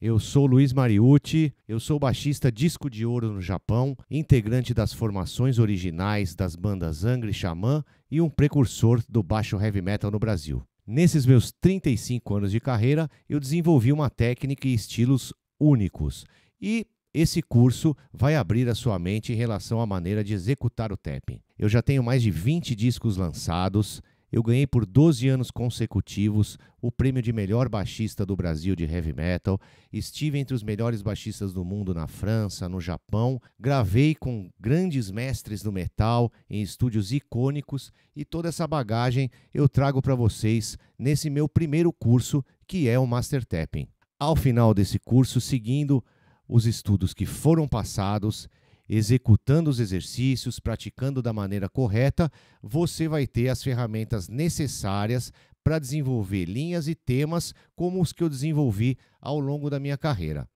Eu sou Luiz Mariucci, eu sou baixista disco de ouro no Japão, integrante das formações originais das bandas Angry Xamã e um precursor do baixo heavy metal no Brasil. Nesses meus 35 anos de carreira, eu desenvolvi uma técnica e estilos únicos. E esse curso vai abrir a sua mente em relação à maneira de executar o tapping. Eu já tenho mais de 20 discos lançados eu ganhei por 12 anos consecutivos o prêmio de melhor baixista do Brasil de heavy metal, estive entre os melhores baixistas do mundo na França, no Japão, gravei com grandes mestres do metal em estúdios icônicos e toda essa bagagem eu trago para vocês nesse meu primeiro curso, que é o Master Tapping. Ao final desse curso, seguindo os estudos que foram passados, executando os exercícios, praticando da maneira correta, você vai ter as ferramentas necessárias para desenvolver linhas e temas como os que eu desenvolvi ao longo da minha carreira.